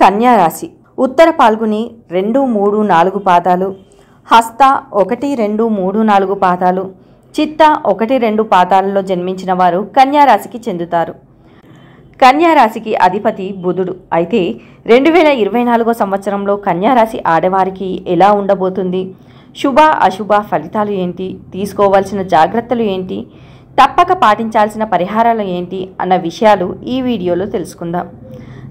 కన్యారాశి ఉత్తర పాల్గుని రెండు మూడు నాలుగు పాదాలు హస్త ఒకటి రెండు మూడు నాలుగు పాదాలు చిత్త ఒకటి రెండు పాదాలలో జన్మించిన వారు కన్యారాశికి చెందుతారు కన్యారాశికి అధిపతి బుధుడు అయితే రెండు వేల ఇరవై నాలుగో సంవత్సరంలో కన్యారాశి ఆడవారికి ఎలా ఉండబోతుంది శుభ అశుభ ఫలితాలు ఏంటి తీసుకోవాల్సిన జాగ్రత్తలు ఏంటి తప్పక పాటించాల్సిన పరిహారాలు ఏంటి అన్న విషయాలు ఈ వీడియోలో తెలుసుకుందాం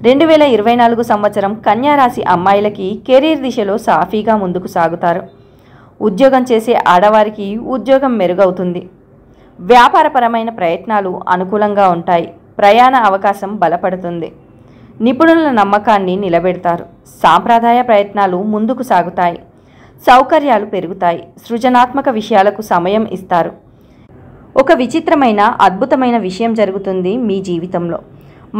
రెండు వేల ఇరవై నాలుగు సంవత్సరం కన్యారాశి అమ్మాయిలకి కెరీర్ దిశలో సాఫీగా ముందుకు సాగుతారు ఉద్యోగం చేసే ఆడవారికి ఉద్యోగం మెరుగవుతుంది వ్యాపారపరమైన ప్రయత్నాలు అనుకూలంగా ఉంటాయి ప్రయాణ అవకాశం బలపడుతుంది నిపుణుల నమ్మకాన్ని నిలబెడతారు సాంప్రదాయ ప్రయత్నాలు ముందుకు సాగుతాయి సౌకర్యాలు పెరుగుతాయి సృజనాత్మక విషయాలకు సమయం ఇస్తారు ఒక విచిత్రమైన అద్భుతమైన విషయం జరుగుతుంది మీ జీవితంలో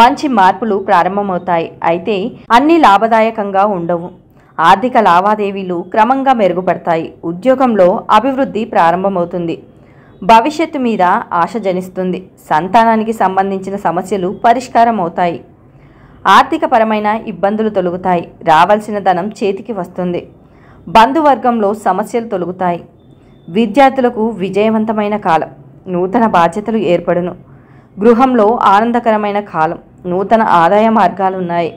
మంచి మార్పులు ప్రారంభమవుతాయి అయితే అన్ని లాభదాయకంగా ఉండవు ఆర్థిక లావాదేవీలు క్రమంగా మెరుగుపడతాయి ఉద్యోగంలో అభివృద్ధి ప్రారంభమవుతుంది భవిష్యత్తు మీద ఆశ జనిస్తుంది సంతానానికి సంబంధించిన సమస్యలు పరిష్కారం అవుతాయి ఆర్థికపరమైన ఇబ్బందులు తొలుగుతాయి రావాల్సిన ధనం చేతికి వస్తుంది బంధువర్గంలో సమస్యలు తొలుగుతాయి విద్యార్థులకు విజయవంతమైన కాలం నూతన బాధ్యతలు ఏర్పడును గృహంలో ఆనందకరమైన కాలం నూతన ఆదాయ మార్గాలున్నాయి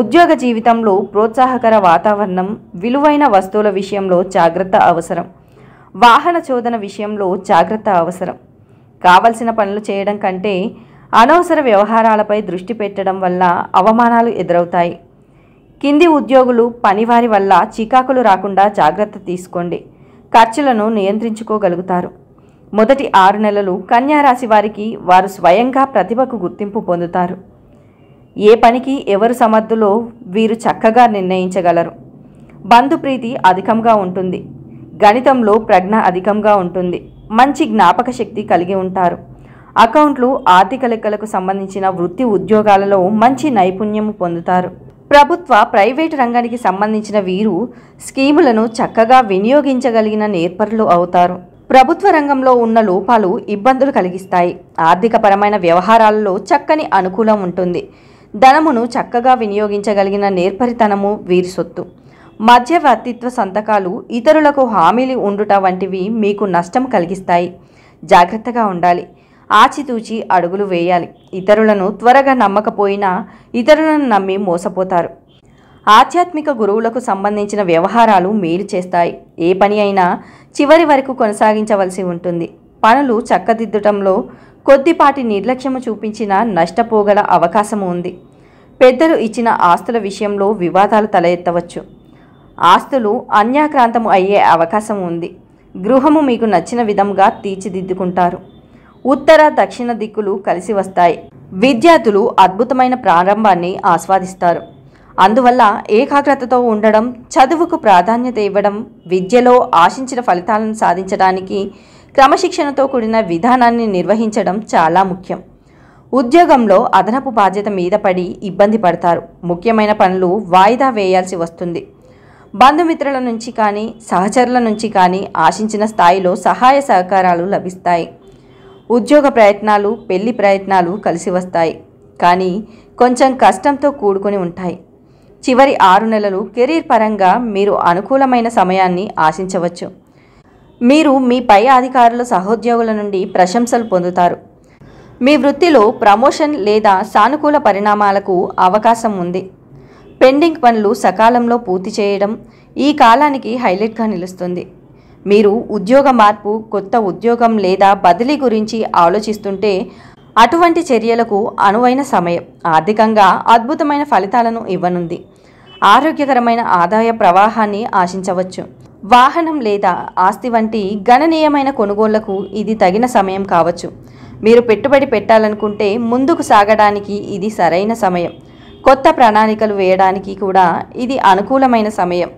ఉద్యోగ జీవితంలో ప్రోత్సాహకర వాతావరణం విలువైన వస్తువుల విషయంలో జాగ్రత్త అవసరం వాహన చోదన విషయంలో జాగ్రత్త అవసరం కావలసిన పనులు చేయడం కంటే అనవసర వ్యవహారాలపై దృష్టి పెట్టడం వల్ల అవమానాలు ఎదురవుతాయి కింది ఉద్యోగులు పనివారి వల్ల చికాకులు రాకుండా జాగ్రత్త తీసుకోండి ఖర్చులను నియంత్రించుకోగలుగుతారు మొదటి ఆరు నెలలు కన్యారాశి వారికి వారు స్వయంగా ప్రతిభకు గుర్తింపు పొందుతారు ఏ పనికి ఎవరు సమర్థులో వీరు చక్కగా నిర్ణయించగలరు బంధుప్రీతి అధికంగా ఉంటుంది గణితంలో ప్రజ్ఞ అధికంగా ఉంటుంది మంచి జ్ఞాపక శక్తి కలిగి ఉంటారు అకౌంట్లు ఆర్థిక లెక్కలకు సంబంధించిన వృత్తి ఉద్యోగాలలో మంచి నైపుణ్యం పొందుతారు ప్రభుత్వ ప్రైవేటు రంగానికి సంబంధించిన వీరు స్కీములను చక్కగా వినియోగించగలిగిన నేర్పరులు అవుతారు ప్రభుత్వ రంగంలో ఉన్న లోపాలు ఇబ్బందులు కలిగిస్తాయి ఆర్థికపరమైన వ్యవహారాలలో చక్కని అనుకూలం ఉంటుంది ధనమును చక్కగా వినియోగించగలిగిన నేర్పరితనము వీరి సొత్తు మధ్యవర్తిత్వ సంతకాలు ఇతరులకు హామీలు ఉండుట వంటివి మీకు నష్టం కలిగిస్తాయి జాగ్రత్తగా ఉండాలి ఆచితూచి అడుగులు వేయాలి ఇతరులను త్వరగా నమ్మకపోయినా ఇతరులను నమ్మి మోసపోతారు ఆధ్యాత్మిక గురువులకు సంబంధించిన వ్యవహారాలు మేలు చేస్తాయి ఏ పని అయినా చివరి వరకు కొనసాగించవలసి ఉంటుంది పనులు చక్కదిద్దటంలో కొద్దిపాటి నిర్లక్ష్యము చూపించినా నష్టపోగల అవకాశము ఉంది పెద్దలు ఇచ్చిన ఆస్తుల విషయంలో వివాదాలు తలెత్తవచ్చు ఆస్తులు అన్యాక్రాంతము అయ్యే అవకాశం ఉంది గృహము మీకు నచ్చిన విధంగా తీర్చిదిద్దుకుంటారు ఉత్తర దక్షిణ దిక్కులు కలిసి వస్తాయి విద్యార్థులు అద్భుతమైన ప్రారంభాన్ని ఆస్వాదిస్తారు అందువల్ల ఏకాగ్రతతో ఉండడం చదువుకు ప్రాధాన్యత ఇవ్వడం విద్యలో ఆశించిన ఫలితాలను సాధించడానికి క్రమశిక్షణతో కూడిన విధానాన్ని నిర్వహించడం చాలా ముఖ్యం ఉద్యోగంలో అదనపు బాధ్యత మీద పడి ఇబ్బంది పడతారు ముఖ్యమైన పనులు వాయిదా వేయాల్సి వస్తుంది బంధుమిత్రుల నుంచి కానీ సహచరుల నుంచి కానీ ఆశించిన స్థాయిలో సహాయ సహకారాలు లభిస్తాయి ఉద్యోగ ప్రయత్నాలు పెళ్లి ప్రయత్నాలు కలిసి వస్తాయి కానీ కొంచెం కష్టంతో కూడుకుని ఉంటాయి చివరి ఆరు నెలలు కెరీర్ పరంగా మీరు అనుకూలమైన సమయాన్ని ఆశించవచ్చు మీరు మీ పై అధికారుల సహోద్యోగుల నుండి ప్రశంసలు పొందుతారు మీ వృత్తిలో ప్రమోషన్ లేదా సానుకూల పరిణామాలకు అవకాశం ఉంది పెండింగ్ పనులు సకాలంలో పూర్తి చేయడం ఈ కాలానికి హైలైట్గా నిలుస్తుంది మీరు ఉద్యోగ మార్పు కొత్త ఉద్యోగం లేదా బదిలీ గురించి ఆలోచిస్తుంటే అటువంటి చర్యలకు అనువైన సమయం ఆర్థికంగా అద్భుతమైన ఫలితాలను ఇవ్వనుంది ఆరోగ్యకరమైన ఆదాయ ప్రవాహాన్ని ఆశించవచ్చు వాహనం లేదా ఆస్తి వంటి గణనీయమైన కొనుగోళ్లకు ఇది తగిన సమయం కావచ్చు మీరు పెట్టుబడి పెట్టాలనుకుంటే ముందుకు సాగడానికి ఇది సరైన సమయం కొత్త ప్రణాళికలు వేయడానికి కూడా ఇది అనుకూలమైన సమయం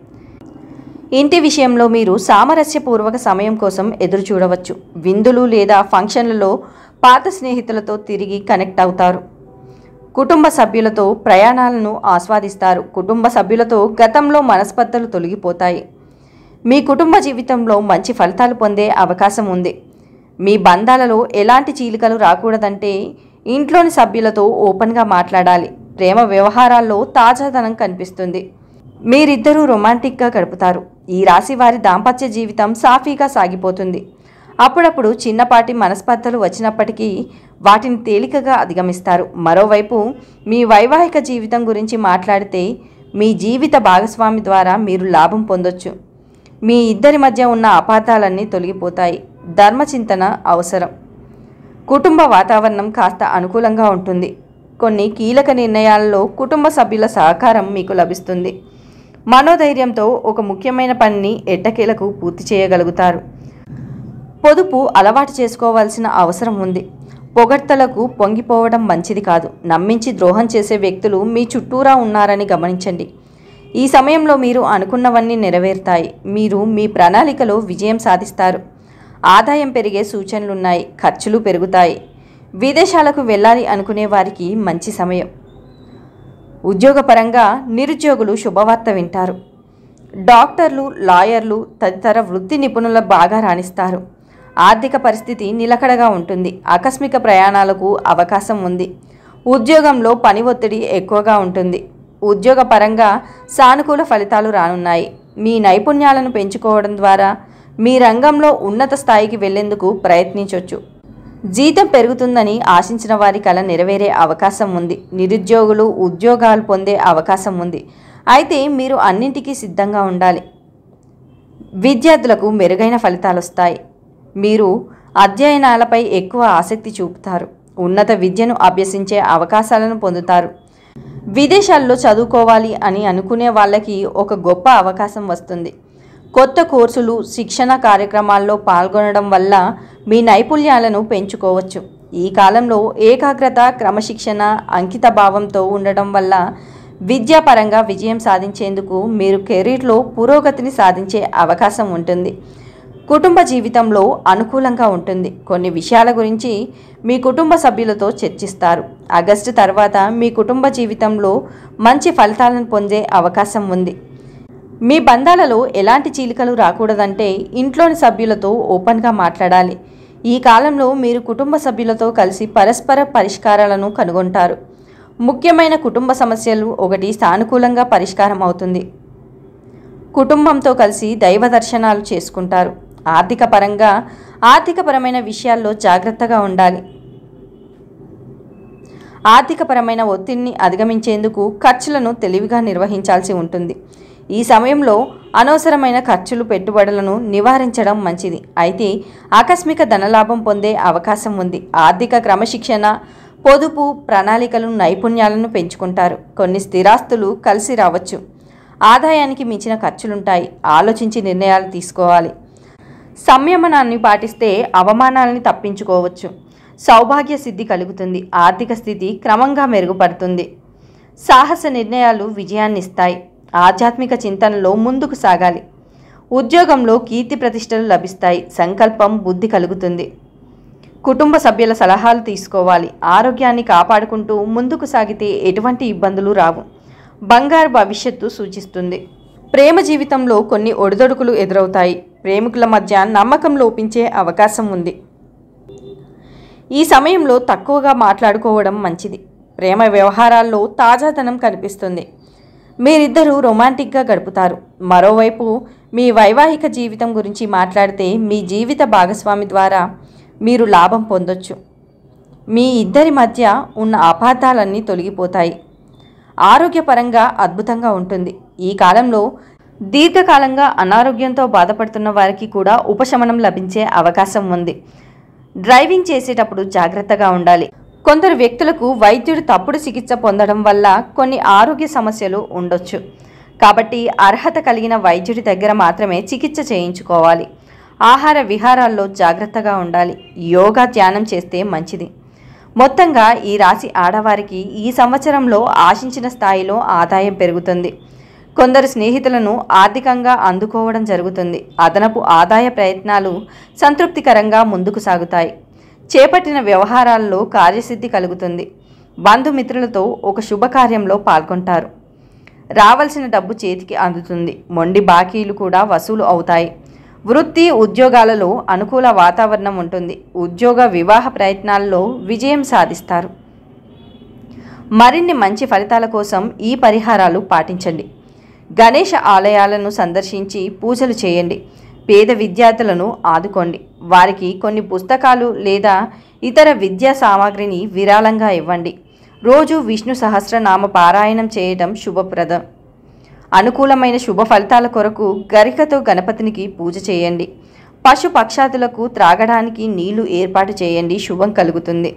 ఇంటి విషయంలో మీరు సామరస్యపూర్వక సమయం కోసం ఎదురు చూడవచ్చు విందులు లేదా ఫంక్షన్లలో పాత స్నేహితులతో తిరిగి కనెక్ట్ అవుతారు కుటుంబ సభ్యులతో ప్రయాణాలను ఆస్వాదిస్తారు కుటుంబ సభ్యులతో గతంలో మనస్పర్ధలు తొలగిపోతాయి మీ కుటుంబ జీవితంలో మంచి ఫలితాలు పొందే అవకాశం ఉంది మీ బంధాలలో ఎలాంటి చీలికలు రాకూడదంటే ఇంట్లోని సభ్యులతో ఓపెన్గా మాట్లాడాలి ప్రేమ వ్యవహారాల్లో తాజాదనం కనిపిస్తుంది మీరిద్దరూ రొమాంటిక్గా గడుపుతారు ఈ రాశి వారి దాంపత్య జీవితం సాఫీగా సాగిపోతుంది అప్పుడప్పుడు చిన్నపాటి మనస్పర్ధలు వచ్చినప్పటికీ వాటిని తేలికగా అధిగమిస్తారు మరోవైపు మీ వైవాహిక జీవితం గురించి మాట్లాడితే మీ జీవిత భాగస్వామి ద్వారా మీరు లాభం పొందొచ్చు మీ ఇద్దరి మధ్య ఉన్న అపార్థాలన్నీ తొలగిపోతాయి ధర్మచింతన అవసరం కుటుంబ వాతావరణం కాస్త అనుకూలంగా ఉంటుంది కొన్ని కీలక నిర్ణయాలలో కుటుంబ సభ్యుల సహకారం మీకు లభిస్తుంది మనోధైర్యంతో ఒక ముఖ్యమైన పనిని ఎట్టకేలకు పూర్తి చేయగలుగుతారు పొదుపు అలవాటు చేసుకోవాల్సిన అవసరం ఉంది పొగడ్తలకు పొంగిపోవడం మంచిది కాదు నమ్మించి ద్రోహం చేసే వ్యక్తులు మీ చుట్టూరా ఉన్నారని గమనించండి ఈ సమయంలో మీరు అనుకున్నవన్నీ నెరవేరుతాయి మీరు మీ ప్రణాళికలో విజయం సాధిస్తారు ఆదాయం పెరిగే సూచనలున్నాయి ఖర్చులు పెరుగుతాయి విదేశాలకు వెళ్ళాలి అనుకునే వారికి మంచి సమయం ఉద్యోగపరంగా నిరుద్యోగులు శుభవార్త వింటారు డాక్టర్లు లాయర్లు తదితర వృత్తి నిపుణుల బాగా రాణిస్తారు ఆర్థిక పరిస్థితి నిలకడగా ఉంటుంది ఆకస్మిక ప్రయాణాలకు అవకాశం ఉంది ఉద్యోగంలో పని ఒత్తిడి ఎక్కువగా ఉంటుంది ఉద్యోగపరంగా సానుకూల ఫలితాలు రానున్నాయి మీ నైపుణ్యాలను పెంచుకోవడం ద్వారా మీ రంగంలో ఉన్నత స్థాయికి వెళ్లేందుకు ప్రయత్నించవచ్చు జీతం పెరుగుతుందని ఆశించిన వారి కళ నెరవేరే అవకాశం ఉంది నిరుద్యోగులు ఉద్యోగాలు పొందే అవకాశం ఉంది అయితే మీరు అన్నింటికీ సిద్ధంగా ఉండాలి విద్యార్థులకు మెరుగైన ఫలితాలు వస్తాయి మీరు అధ్యయనాలపై ఎక్కువ ఆసక్తి చూపుతారు ఉన్నత విద్యను అభ్యసించే అవకాశాలను పొందుతారు విదేశాల్లో చదువుకోవాలి అని అనుకునే వాళ్ళకి ఒక గొప్ప అవకాశం వస్తుంది కొత్త కోర్సులు శిక్షణ కార్యక్రమాల్లో పాల్గొనడం వల్ల మీ నైపుణ్యాలను పెంచుకోవచ్చు ఈ కాలంలో ఏకాగ్రత క్రమశిక్షణ అంకిత భావంతో ఉండడం వల్ల విద్యాపరంగా విజయం సాధించేందుకు మీరు కెరీర్లో పురోగతిని సాధించే అవకాశం ఉంటుంది కుటుంబ జీవితంలో అనుకూలంగా ఉంటుంది కొన్ని విషయాల గురించి మీ కుటుంబ సభ్యులతో చర్చిస్తారు ఆగస్టు తర్వాత మీ కుటుంబ జీవితంలో మంచి ఫలితాలను పొందే అవకాశం ఉంది మీ బంధాలలో ఎలాంటి చీలికలు రాకూడదంటే ఇంట్లోని సభ్యులతో ఓపెన్గా మాట్లాడాలి ఈ కాలంలో మీరు కుటుంబ సభ్యులతో కలిసి పరస్పర పరిష్కారాలను కనుగొంటారు ముఖ్యమైన కుటుంబ సమస్యలు ఒకటి సానుకూలంగా పరిష్కారం అవుతుంది కుటుంబంతో కలిసి దైవ దర్శనాలు చేసుకుంటారు ఆర్థిక పరంగా ఆర్థికపరమైన విషయాల్లో జాగ్రత్తగా ఉండాలి ఆర్థికపరమైన ఒత్తిడిని అధిగమించేందుకు ఖర్చులను తెలివిగా నిర్వహించాల్సి ఉంటుంది ఈ సమయంలో అనవసరమైన ఖర్చులు పెట్టుబడులను నివారించడం మంచిది అయితే ఆకస్మిక ధనలాభం పొందే అవకాశం ఉంది ఆర్థిక క్రమశిక్షణ పొదుపు ప్రణాళికలు నైపుణ్యాలను పెంచుకుంటారు కొన్ని స్థిరాస్తులు కలిసి రావచ్చు ఆదాయానికి మించిన ఖర్చులుంటాయి ఆలోచించి నిర్ణయాలు తీసుకోవాలి సంయమనాన్ని పాటిస్తే అవమానాలని తప్పించుకోవచ్చు సౌభాగ్య సిద్ధి కలుగుతుంది ఆర్థిక స్థితి క్రమంగా మెరుగుపడుతుంది సాహస నిర్ణయాలు విజయాన్ని ఇస్తాయి ఆధ్యాత్మిక చింతనలో ముందుకు సాగాలి ఉద్యోగంలో కీర్తి ప్రతిష్టలు లభిస్తాయి సంకల్పం బుద్ధి కలుగుతుంది కుటుంబ సభ్యుల సలహాలు తీసుకోవాలి ఆరోగ్యాన్ని కాపాడుకుంటూ ముందుకు సాగితే ఎటువంటి ఇబ్బందులు రావు బంగారు భవిష్యత్తు సూచిస్తుంది ప్రేమ జీవితంలో కొన్ని ఒడిదొడుకులు ఎదురవుతాయి ప్రేమికుల మధ్య నమ్మకం లోపించే అవకాశం ఉంది ఈ సమయంలో తక్కువగా మాట్లాడుకోవడం మంచిది ప్రేమ వ్యవహారాల్లో తాజాతనం కనిపిస్తుంది మీరిద్దరూ రొమాంటిక్గా గడుపుతారు మరోవైపు మీ వైవాహిక జీవితం గురించి మాట్లాడితే మీ జీవిత భాగస్వామి ద్వారా మీరు లాభం పొందొచ్చు మీ ఇద్దరి మధ్య ఉన్న అపార్థాలన్నీ తొలగిపోతాయి ఆరోగ్యపరంగా అద్భుతంగా ఉంటుంది ఈ కాలంలో దీర్ఘకాలంగా అనారోగ్యంతో బాధపడుతున్న వారికి కూడా ఉపశమనం లభించే అవకాశం ఉంది డ్రైవింగ్ చేసేటప్పుడు జాగ్రత్తగా ఉండాలి కొందరు వ్యక్తులకు వైద్యుడు తప్పుడు చికిత్స పొందడం వల్ల కొన్ని ఆరోగ్య సమస్యలు ఉండొచ్చు కాబట్టి అర్హత కలిగిన వైద్యుడి దగ్గర మాత్రమే చికిత్స చేయించుకోవాలి ఆహార విహారాల్లో జాగ్రత్తగా ఉండాలి యోగా ధ్యానం చేస్తే మంచిది మొత్తంగా ఈ రాశి ఆడవారికి ఈ సంవత్సరంలో ఆశించిన స్థాయిలో ఆదాయం పెరుగుతుంది కొందరు స్నేహితులను ఆర్థికంగా అందుకోవడం జరుగుతుంది అదనపు ఆదాయ ప్రయత్నాలు సంతృప్తికరంగా ముందుకు సాగుతాయి చేపట్టిన వ్యవహారాల్లో కార్యసిద్ధి కలుగుతుంది బంధుమిత్రులతో ఒక శుభకార్యంలో పాల్గొంటారు రావలసిన డబ్బు చేతికి అందుతుంది మొండి బాకీలు కూడా వసూలు అవుతాయి వృత్తి ఉద్యోగాలలో అనుకూల వాతావరణం ఉంటుంది ఉద్యోగ వివాహ ప్రయత్నాల్లో విజయం సాధిస్తారు మరిన్ని మంచి ఫలితాల కోసం ఈ పరిహారాలు పాటించండి గణేష ఆలయాలను సందర్శించి పూజలు చేయండి పేద విద్యార్థులను ఆదుకోండి వారికి కొన్ని పుస్తకాలు లేదా ఇతర విద్యా సామాగ్రిని విరాళంగా ఇవ్వండి రోజు విష్ణు సహస్రనామ పారాయణం చేయడం శుభప్రదం అనుకూలమైన శుభ ఫలితాల కొరకు గరికతో గణపతినికి పూజ చేయండి పశు పక్షాదులకు త్రాగడానికి నీళ్లు ఏర్పాటు చేయండి శుభం కలుగుతుంది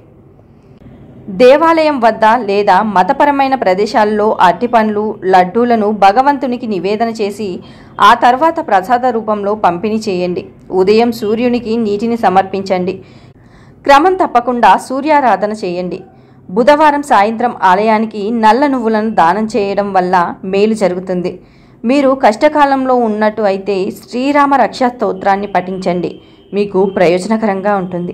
దేవాలయం వద్ద లేదా మతపరమైన ప్రదేశాల్లో అరటిపండ్లు లడ్డూలను భగవంతునికి నివేదన చేసి ఆ తర్వాత ప్రసాద రూపంలో పంపిణీ చేయండి ఉదయం సూర్యునికి నీటిని సమర్పించండి క్రమం తప్పకుండా సూర్యారాధన చేయండి బుధవారం సాయంత్రం ఆలయానికి నల్ల నువ్వులను దానం చేయడం వల్ల మేలు జరుగుతుంది మీరు కష్టకాలంలో ఉన్నట్టు అయితే శ్రీరామ రక్షా స్తోత్రాన్ని పఠించండి మీకు ప్రయోజనకరంగా ఉంటుంది